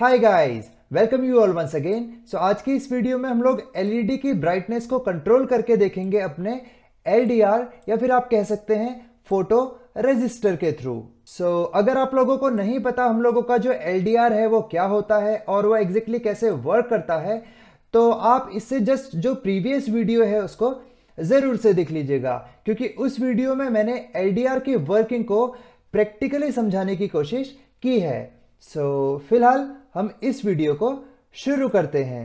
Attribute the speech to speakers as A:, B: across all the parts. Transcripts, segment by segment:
A: hi guys welcome you all once again so आज की इस वीडियो में हम लोग एलईडी e की ब्राइटनेस को कंट्रोल करके देखेंगे अपने एलडीआर या फिर आप कह सकते हैं फोटो रजिस्टर के थ्रू सो so, अगर आप लोगों को नहीं पता हम लोगों का जो एलडीआर है वो क्या होता है और वो एग्जैक्टली exactly कैसे वर्क करता है तो आप इससे जस्ट जो प्रीवियस वीडियो है उसको ज़रूर से देख लीजिएगा क्योंकि उस वीडियो में मैंने एलडीआर की वर्किंग को प्रैक्टिकली समझाने की कोशिश की है सो so, फिलहाल हम इस वीडियो को शुरू करते हैं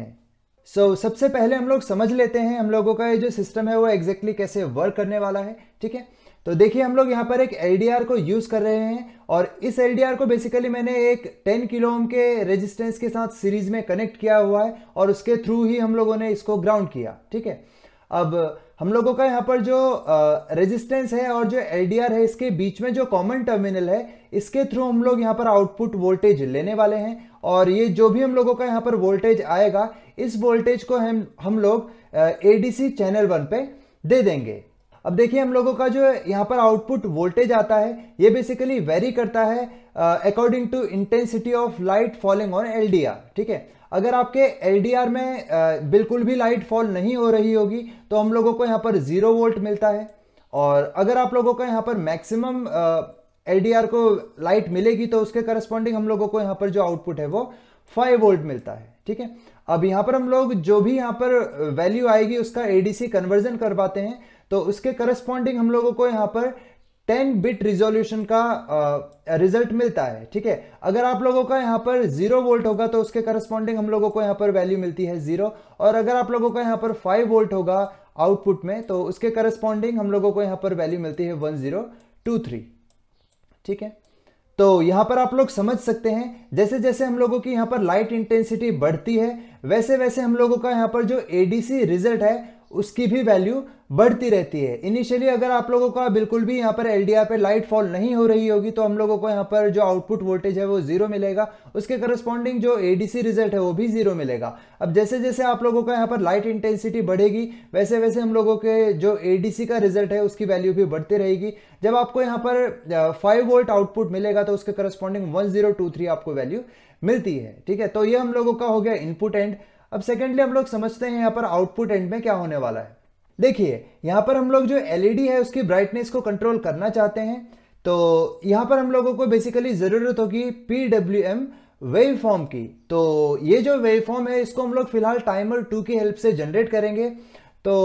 A: सो so, सबसे पहले हम लोग समझ लेते हैं हम लोगों का ये जो सिस्टम है वो एग्जैक्टली exactly कैसे वर्क करने वाला है ठीक है तो देखिए हम लोग यहाँ पर एक एल को यूज़ कर रहे हैं और इस एल को बेसिकली मैंने एक 10 किलो ओम के रेजिस्टेंस के साथ सीरीज में कनेक्ट किया हुआ है और उसके थ्रू ही हम लोगों ने इसको ग्राउंड किया ठीक है अब हम लोगों का यहाँ पर जो रेजिस्टेंस है और जो एल है इसके बीच में जो कॉमन टर्मिनल है इसके थ्रू हम लोग यहाँ पर आउटपुट वोल्टेज लेने वाले हैं और ये जो भी हम लोगों का यहाँ पर वोल्टेज आएगा इस वोल्टेज को हम हम लोग ए चैनल वन पे दे देंगे अब देखिए हम लोगों का जो यहाँ पर आउटपुट वोल्टेज आता है ये बेसिकली वेरी करता है according to intensity of light falling on L ठीक है अगर आपके एल में uh, बिल्कुल भी लाइट फॉल नहीं हो रही होगी तो हम लोगों को यहाँ पर जीरो वोल्ट मिलता है और अगर आप लोगों को यहाँ पर मैक्सिमम एल uh, को लाइट मिलेगी तो उसके करस्पॉन्डिंग हम लोगों को यहाँ पर जो आउटपुट है वो फाइव वोल्ट मिलता है ठीक है अब यहां पर हम लोग जो भी यहां पर वैल्यू आएगी उसका एडीसी कन्वर्जन करवाते हैं तो उसके करस्पॉन्डिंग हम लोगों को यहां पर 10 बिट रिजोल्यूशन का रिजल्ट मिलता है ठीक है अगर आप लोगों का यहाँ पर जीरो वोल्ट होगा तो उसके करस्पॉन्डिंग हम लोगों को यहाँ पर वैल्यू मिलती है जीरो और अगर आप लोगों का यहाँ पर फाइव वोल्ट होगा आउटपुट में तो उसके करस्पॉन्डिंग हम लोगों को यहाँ पर वैल्यू मिलती है वन जीरो टू थ्री ठीक है तो यहाँ पर आप लोग समझ सकते हैं जैसे जैसे हम लोगों की यहाँ पर लाइट इंटेंसिटी बढ़ती है वैसे वैसे हम लोगों का यहाँ पर जो एडीसी रिजल्ट है उसकी भी वैल्यू बढ़ती रहती है इनिशियली अगर आप लोगों का बिल्कुल भी यहाँ पर एल पे लाइट फॉल नहीं हो रही होगी तो हम लोगों को यहाँ पर जो आउटपुट वोल्टेज है वो जीरो मिलेगा उसके करस्पॉन्डिंग जो एडीसी रिजल्ट है वो भी जीरो मिलेगा अब जैसे जैसे आप लोगों का यहाँ पर लाइट इंटेंसिटी बढ़ेगी वैसे वैसे हम लोगों के जो एडीसी का रिजल्ट है उसकी वैल्यू भी बढ़ती रहेगी जब आपको यहाँ पर फाइव वोल्ट आउटपुट मिलेगा तो उसके करस्पॉन्डिंग वन आपको वैल्यू मिलती है ठीक है तो ये हम लोगों का हो गया इनपुट एंड अब सेकेंडली हम लोग समझते हैं यहाँ पर आउटपुट एंड में क्या होने वाला है देखिए यहाँ पर हम लोग जो एलईडी e है उसकी ब्राइटनेस को कंट्रोल करना चाहते हैं तो यहाँ पर हम लोगों को बेसिकली ज़रूरत होगी P W M wave form की तो ये जो वेव फॉर्म है इसको हम लोग फिलहाल टाइमर टू की हेल्प से जनरेट करेंगे तो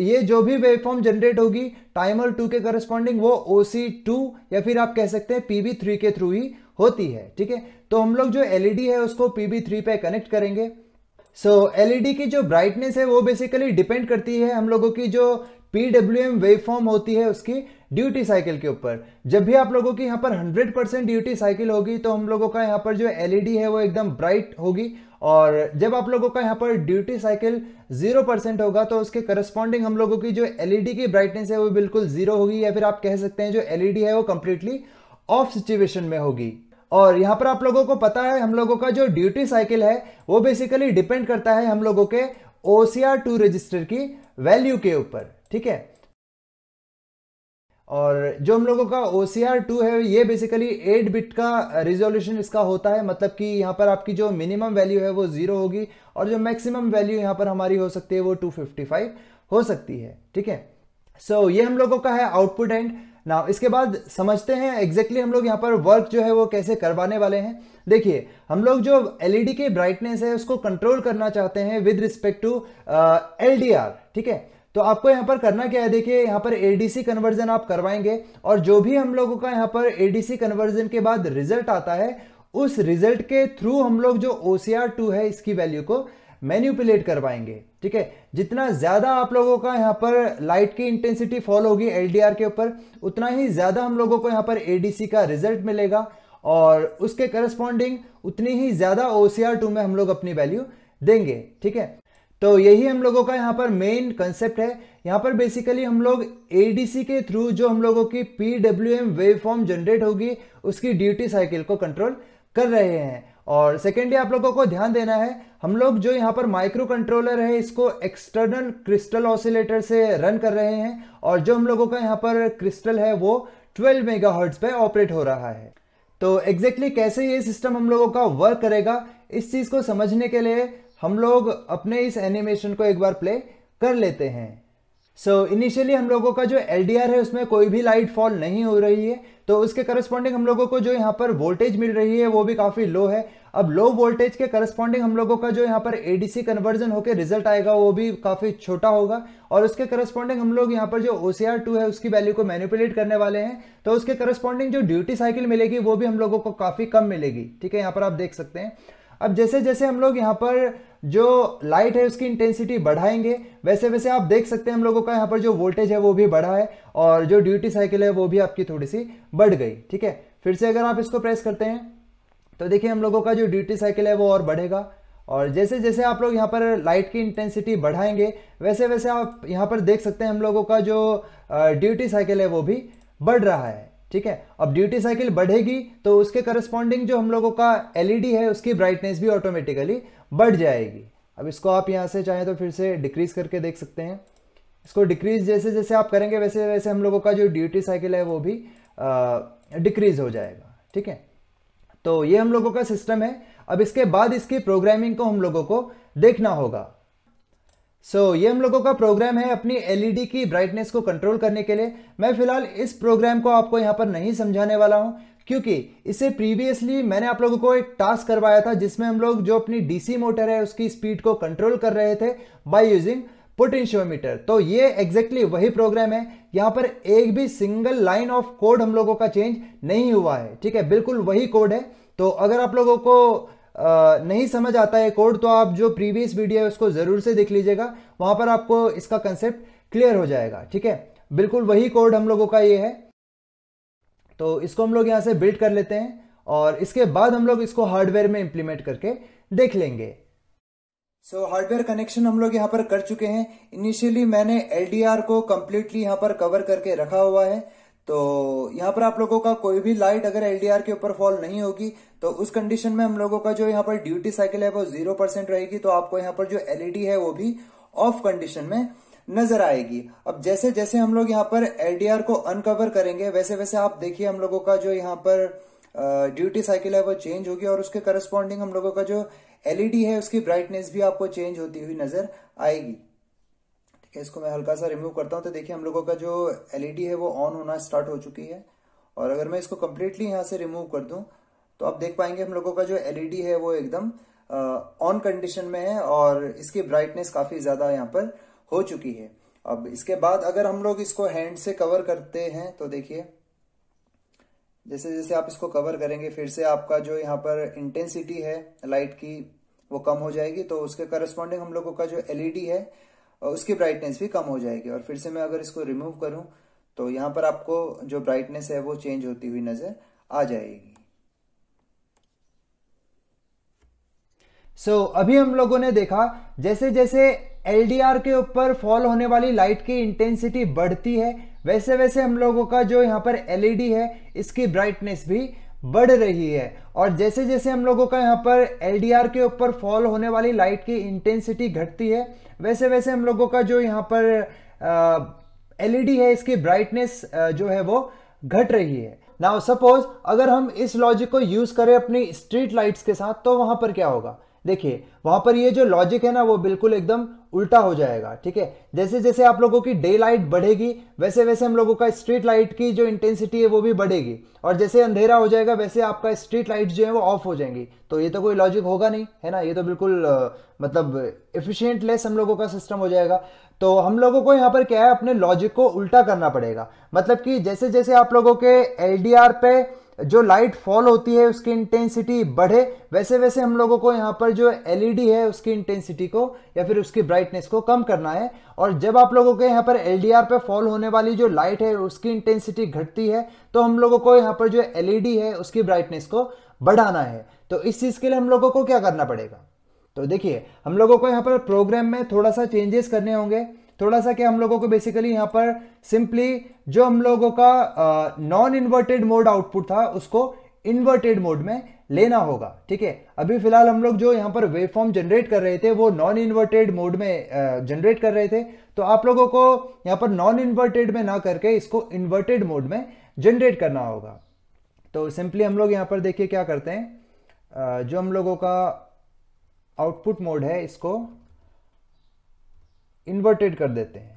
A: ये जो भी वेव फॉर्म जनरेट होगी टाइमर टू के करस्पॉन्डिंग वो ओ सी टू या फिर आप कह सकते हैं पी बी थ्री के थ्रू ही होती है ठीक है तो हम लोग जो एलईडी e है उसको पी बी थ्री पे कनेक्ट करेंगे सो so, एलईडी e की जो ब्राइटनेस है वो बेसिकली डिपेंड करती है हम लोगों की जो P W M wave form होती है उसकी ड्यूटी साइकिल के ऊपर जब भी आप लोगों की यहाँ पर 100 परसेंट ड्यूटी साइकिल होगी तो हम लोगों का यहाँ पर जो एलईडी e है वो एकदम ब्राइट होगी और जब आप लोगों का यहाँ पर ड्यूटी साइकिल 0 परसेंट होगा तो उसके करस्पॉन्डिंग हम लोगों की जो एलईडी e की ब्राइटनेस है वो बिल्कुल जीरो होगी या फिर आप कह सकते हैं जो एलईडी है वो कंप्लीटली ऑफ सिचुएशन में होगी और यहाँ पर आप लोगों को पता है हम लोगों का जो ड्यूटी साइकिल है वो बेसिकली डिपेंड करता है हम लोगों के ओ टू रजिस्टर की वैल्यू के ऊपर ठीक है और जो हम लोगों का ओ टू है ये बेसिकली एट बिट का रिजोल्यूशन इसका होता है मतलब कि यहाँ पर आपकी जो मिनिमम वैल्यू है वो ज़ीरो होगी और जो मैक्सिमम वैल्यू यहाँ पर हमारी हो सकती है वो टू फिफ्टी फाइव हो सकती है ठीक है सो so, ये हम लोगों का है आउटपुट एंड ना इसके बाद समझते हैं एग्जैक्टली exactly हम लोग यहाँ पर वर्क जो है वो कैसे करवाने वाले हैं देखिए हम लोग जो एलईडी e के ब्राइटनेस है उसको कंट्रोल करना चाहते हैं विद रिस्पेक्ट टू एल ठीक है तो आपको यहाँ पर करना क्या है देखिए यहाँ पर एडीसी कन्वर्जन आप करवाएंगे और जो भी हम लोगों का यहाँ पर एडीसी कन्वर्जन के बाद रिजल्ट आता है उस रिजल्ट के थ्रू हम लोग जो ओ सी आर टू है इसकी वैल्यू को मैन्यूपुलेट पाएंगे ठीक है जितना ज़्यादा आप लोगों का यहाँ पर लाइट की इंटेंसिटी फॉल होगी एलडीआर के ऊपर उतना ही ज़्यादा हम लोगों को यहाँ पर एडीसी का रिजल्ट मिलेगा और उसके करस्पॉन्डिंग उतनी ही ज़्यादा ओ में हम लोग अपनी वैल्यू देंगे ठीक है तो यही हम लोगों का यहाँ पर मेन कंसेप्ट है यहाँ पर बेसिकली हम लोग एडीसी के थ्रू जो हम लोगों की P W M wave form generate होगी उसकी ड्यूटी साइकिल को कंट्रोल कर रहे हैं और सेकेंडली आप लोगों को ध्यान देना है हम लोग जो यहाँ पर माइक्रो कंट्रोलर है इसको एक्सटर्नल क्रिस्टल ऑसिलेटर से रन कर रहे हैं और जो हम लोगों का यहाँ पर क्रिस्टल है वो 12 मेगाहर्ट्ज पे ऑपरेट हो रहा है तो एग्जैक्टली exactly कैसे ये सिस्टम हम लोगों का वर्क करेगा इस चीज़ को समझने के लिए हम लोग अपने इस एनिमेशन को एक बार प्ले कर लेते हैं सो so, इनिशियली हम लोगों का जो एल है उसमें कोई भी लाइट फॉल नहीं हो रही है तो उसके करस्पॉन्डिंग हम लोगों को जो यहाँ पर वोल्टेज मिल रही है वो भी काफ़ी लो है अब लो वोल्टेज के करस्पॉन्डिंग हम लोगों का जो यहाँ पर एडीसी कन्वर्जन होकर रिजल्ट आएगा वो भी काफ़ी छोटा होगा और उसके करस्पॉन्डिंग हम लोग यहाँ पर जो ओ टू है उसकी वैल्यू को मैनिपुलेट करने वाले हैं तो उसके करस्पॉन्डिंग जो ड्यूटी साइकिल मिलेगी वो भी हम लोगों को काफ़ी कम मिलेगी ठीक है यहाँ पर आप देख सकते हैं अब जैसे जैसे हम लोग यहाँ पर जो लाइट है उसकी इंटेंसिटी बढ़ाएंगे वैसे वैसे आप देख सकते हैं हम लोगों का यहाँ पर जो वोल्टेज है वो भी बढ़ा है और जो ड्यूटी साइकिल है वो भी आपकी थोड़ी सी बढ़ गई ठीक है फिर से अगर आप इसको प्रेस करते हैं तो देखिए हम लोगों का जो ड्यूटी साइकिल है वो और बढ़ेगा और जैसे जैसे आप लोग यहाँ पर लाइट की इंटेंसिटी बढ़ाएंगे वैसे वैसे आप यहाँ पर देख सकते हैं हम लोगों का जो ड्यूटी साइकिल है वो भी बढ़ रहा है ठीक है अब ड्यूटी साइकिल बढ़ेगी तो उसके करस्पॉन्डिंग जो हम लोगों का एलईडी है उसकी ब्राइटनेस भी ऑटोमेटिकली बढ़ जाएगी अब इसको आप यहाँ से चाहें तो फिर से डिक्रीज करके देख सकते हैं इसको डिक्रीज जैसे जैसे आप करेंगे वैसे वैसे हम लोगों का जो ड्यूटी साइकिल है वो भी डिक्रीज हो जाएगा ठीक है तो ये हम लोगों का सिस्टम है अब इसके बाद इसकी प्रोग्रामिंग को हम लोगों को देखना होगा सो so, ये हम लोगों का प्रोग्राम है अपनी एलईडी e की ब्राइटनेस को कंट्रोल करने के लिए मैं फिलहाल इस प्रोग्राम को आपको यहाँ पर नहीं समझाने वाला हूँ क्योंकि इसे प्रीवियसली मैंने आप लोगों को एक टास्क करवाया था जिसमें हम लोग जो अपनी डीसी मोटर है उसकी स्पीड को कंट्रोल कर रहे थे बाय यूजिंग पोटेंशियोमीटर तो ये एग्जैक्टली exactly वही प्रोग्राम है यहाँ पर एक भी सिंगल लाइन ऑफ कोड हम लोगों का चेंज नहीं हुआ है ठीक है बिल्कुल वही कोड है तो अगर आप लोगों को नहीं समझ आता है कोड तो आप जो प्रीवियस वीडियो है उसको ज़रूर से देख लीजिएगा वहाँ पर आपको इसका कंसेप्ट क्लियर हो जाएगा ठीक है बिल्कुल वही कोड हम लोगों का ये है तो इसको हम लोग यहाँ से बिल्ड कर लेते हैं और इसके बाद हम लोग इसको हार्डवेयर में इम्प्लीमेंट करके देख लेंगे सो हार्डवेयर कनेक्शन हम लोग यहाँ पर कर चुके हैं इनिशियली मैंने एल को कम्प्लीटली यहाँ पर कवर करके रखा हुआ है तो यहाँ पर आप लोगों का कोई भी लाइट अगर एलडीआर के ऊपर फॉल नहीं होगी तो उस कंडीशन में हम लोगों का जो यहाँ पर ड्यूटी साइकिल है वो जीरो परसेंट रहेगी तो आपको यहाँ पर जो एलईडी e है वो भी ऑफ कंडीशन में नजर आएगी अब जैसे जैसे हम लोग यहाँ पर एलडीआर को अनकवर करेंगे वैसे वैसे आप देखिए हम लोगों का जो यहाँ पर ड्यूटी साइकिल है वो चेंज होगी और उसके करस्पॉन्डिंग हम लोगों का जो एलईडी e है उसकी ब्राइटनेस भी आपको चेंज होती हुई नजर आएगी इसको मैं हल्का सा रिमूव करता हूँ तो देखिए हम लोगों का जो एलईडी है वो ऑन होना स्टार्ट हो चुकी है और अगर मैं इसको कम्प्लीटली यहाँ से रिमूव कर दूँ तो आप देख पाएंगे हम लोगों का जो एलईडी है वो एकदम ऑन कंडीशन में है और इसकी ब्राइटनेस काफ़ी ज़्यादा यहाँ पर हो चुकी है अब इसके बाद अगर हम लोग इसको हैंड से कवर करते हैं तो देखिए जैसे जैसे आप इसको कवर करेंगे फिर से आपका जो यहाँ पर इंटेंसिटी है लाइट की वो कम हो जाएगी तो उसके करस्पॉन्डिंग हम लोगों का जो एलईडी है और उसकी ब्राइटनेस भी कम हो जाएगी और फिर से मैं अगर इसको रिमूव करूं तो यहां पर आपको जो ब्राइटनेस है वो चेंज होती हुई नज़र आ जाएगी सो so, अभी हम लोगों ने देखा जैसे जैसे एलडीआर के ऊपर फॉल होने वाली लाइट की इंटेंसिटी बढ़ती है वैसे वैसे हम लोगों का जो यहाँ पर एलईडी e है इसकी ब्राइटनेस भी बढ़ रही है और जैसे जैसे हम लोगों का यहाँ पर एल के ऊपर फॉल होने वाली लाइट की इंटेंसिटी घटती है वैसे वैसे हम लोगों का जो यहाँ पर एलईडी e है इसकी ब्राइटनेस जो है वो घट रही है नाउ सपोज अगर हम इस लॉजिक को यूज करें अपनी स्ट्रीट लाइट्स के साथ तो वहां पर क्या होगा देखिए वहां पर ये जो लॉजिक है ना वो बिल्कुल एकदम उल्टा हो जाएगा ठीक है जैसे जैसे आप लोगों की डे लाइट बढ़ेगी वैसे वैसे हम लोगों का स्ट्रीट लाइट की जो इंटेंसिटी है वो भी बढ़ेगी और जैसे अंधेरा हो जाएगा वैसे आपका स्ट्रीट लाइट जो है वो ऑफ हो जाएंगी तो ये तो कोई लॉजिक होगा नहीं है ना ये तो बिल्कुल आ, मतलब इफिशियंट लेस हम लोगों का सिस्टम हो जाएगा तो हम लोगों को यहाँ पर क्या है अपने लॉजिक को उल्टा करना पड़ेगा मतलब कि जैसे जैसे आप लोगों के एल पे जो लाइट फॉल होती है उसकी इंटेंसिटी बढ़े वैसे वैसे हम लोगों को यहाँ पर जो एलईडी है उसकी इंटेंसिटी को या फिर उसकी ब्राइटनेस को कम करना है और जब आप लोगों के यहाँ पर एलडीआर पे फॉल होने वाली जो लाइट है उसकी इंटेंसिटी घटती है तो हम लोगों को यहाँ पर जो एलईडी है उसकी ब्राइटनेस को बढ़ाना है तो इस चीज़ के लिए हम लोगों को क्या करना पड़ेगा तो देखिए हम लोगों को यहाँ पर प्रोग्राम में थोड़ा सा चेंजेस करने होंगे थोड़ा सा क्या हम लोगों को बेसिकली यहाँ पर सिंपली जो हम लोगों का नॉन इन्वर्टेड मोड आउटपुट था उसको इन्वर्टेड मोड में लेना होगा ठीक है अभी फिलहाल हम लोग जो यहाँ पर वेवफॉर्म जनरेट कर रहे थे वो नॉन इन्वर्टेड मोड में जनरेट कर रहे थे तो आप लोगों को यहाँ पर नॉन इन्वर्टेड में ना करके इसको इन्वर्टेड मोड में जनरेट करना होगा तो सिंपली हम लोग यहाँ पर देखिए क्या करते हैं जो हम लोगों का आउटपुट मोड है इसको इन्वर्टेड कर देते हैं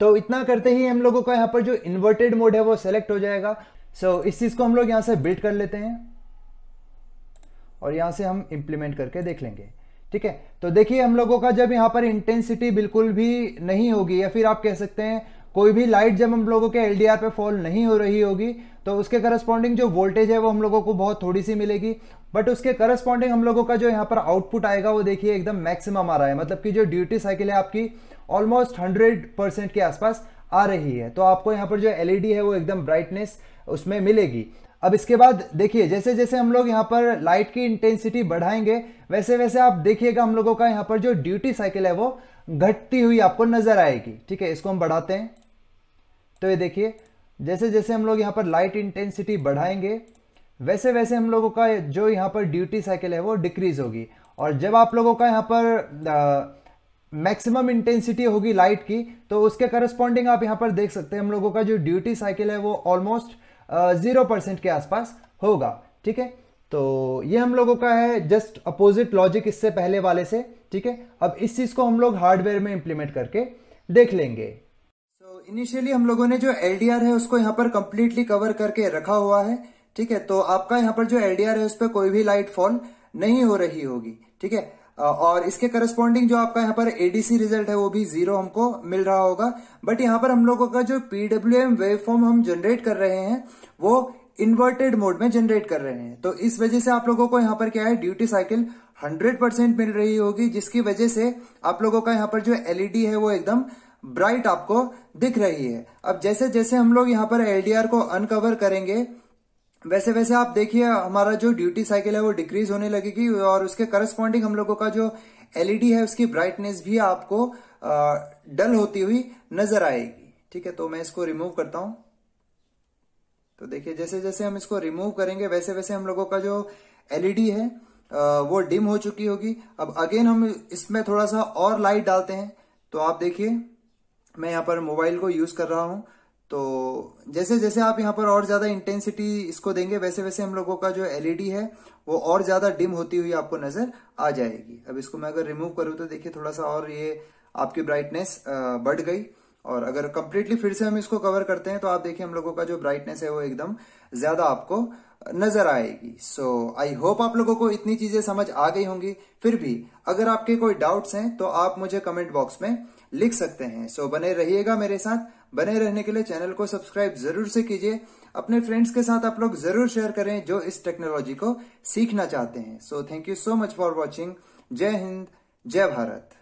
A: तो इतना करते ही हम लोगों का यहां पर जो इन्वर्टेड मोड है वो सेलेक्ट हो जाएगा सो so, इस चीज़ को हम लोग यहां से बिल्ड कर लेते हैं और यहां से हम इंप्लीमेंट करके देख लेंगे ठीक है तो देखिए हम लोगों का जब यहां पर इंटेंसिटी बिल्कुल भी नहीं होगी या फिर आप कह सकते हैं कोई भी लाइट जब हम लोगों के एल पे फॉल नहीं हो रही होगी तो उसके करस्पॉन्डिंग जो वोल्टेज है वो हम लोगों को बहुत थोड़ी सी मिलेगी बट उसके करस्पॉन्डिंग हम लोगों का जो यहाँ पर आउटपुट आएगा वो देखिए एकदम मैक्सिमम आ रहा है मतलब कि जो ड्यूटी साइकिल है आपकी ऑलमोस्ट हंड्रेड परसेंट के आसपास आ रही है तो आपको यहाँ पर जो एलईडी e है वो एकदम ब्राइटनेस उसमें मिलेगी अब इसके बाद देखिए जैसे जैसे हम लोग यहाँ पर लाइट की इंटेंसिटी बढ़ाएंगे वैसे वैसे आप देखिएगा हम लोगों का यहाँ पर जो ड्यूटी साइकिल है वो घटती हुई आपको नजर आएगी ठीक है इसको हम बढ़ाते हैं तो ये देखिए जैसे जैसे हम लोग यहाँ पर लाइट इंटेंसिटी बढ़ाएंगे वैसे वैसे हम लोगों का जो यहाँ पर ड्यूटी साइकिल है वो डिक्रीज होगी और जब आप लोगों का यहाँ पर मैक्सिमम इंटेंसिटी होगी लाइट की तो उसके करस्पॉन्डिंग आप यहाँ पर देख सकते हैं हम लोगों का जो ड्यूटी साइकिल है वो ऑलमोस्ट ज़ीरो परसेंट के आसपास होगा ठीक है तो ये हम लोगों का है जस्ट अपोजिट लॉजिक इससे पहले वाले से ठीक है अब इस चीज़ को हम लोग हार्डवेयर में इंप्लीमेंट करके देख लेंगे इनिशियली हम लोगों ने जो एलडीआर है उसको यहाँ पर कम्प्लीटली कवर करके रखा हुआ है ठीक है तो आपका यहाँ पर जो एलडीआर है उस पर कोई भी लाइट फॉल नहीं हो रही होगी ठीक है और इसके करस्पॉन्डिंग जो आपका यहाँ पर एडीसी रिजल्ट है वो भी जीरो हमको मिल रहा होगा बट यहाँ पर हम लोगों का जो पीडब्ल्यू एम वेव फॉर्म हम जनरेट कर रहे हैं वो इन्वर्टेड मोड में जनरेट कर रहे हैं तो इस वजह से आप लोगों को यहाँ पर क्या है ड्यूटी साइकिल 100 परसेंट मिल रही होगी जिसकी वजह से आप लोगों का यहाँ पर जो एलईडी e है वो एकदम ब्राइट आपको दिख रही है अब जैसे जैसे हम लोग यहाँ पर एलडीआर को अनकवर करेंगे वैसे वैसे आप देखिए हमारा जो ड्यूटी साइकिल है वो डिक्रीज होने लगेगी और उसके करस्पॉन्डिंग हम लोगों का जो एलईडी e है उसकी ब्राइटनेस भी आपको डल होती हुई नजर आएगी ठीक है तो मैं इसको रिमूव करता हूं तो देखिए जैसे जैसे हम इसको रिमूव करेंगे वैसे वैसे हम लोगों का जो एलईडी e है आ, वो डिम हो चुकी होगी अब अगेन हम इसमें थोड़ा सा और लाइट डालते हैं तो आप देखिए मैं यहाँ पर मोबाइल को यूज कर रहा हूँ तो जैसे जैसे आप यहाँ पर और ज्यादा इंटेंसिटी इसको देंगे वैसे वैसे हम लोगों का जो एलईडी e है वो और ज्यादा डिम होती हुई आपको नजर आ जाएगी अब इसको मैं अगर रिमूव करूँ तो देखिए थोड़ा सा और ये आपकी ब्राइटनेस बढ़ गई और अगर कंप्लीटली फिर से हम इसको कवर करते हैं तो आप देखिए हम लोगों का जो ब्राइटनेस है वो एकदम ज्यादा आपको नजर आएगी सो आई होप आप लोगों को इतनी चीजें समझ आ गई होंगी फिर भी अगर आपके कोई डाउट्स हैं तो आप मुझे कमेंट बॉक्स में लिख सकते हैं सो बने रहिएगा मेरे साथ बने रहने के लिए चैनल को सब्सक्राइब जरूर से कीजिए अपने फ्रेंड्स के साथ आप लोग जरूर शेयर करें जो इस टेक्नोलॉजी को सीखना चाहते हैं so thank you so much for watching जय हिंद जय भारत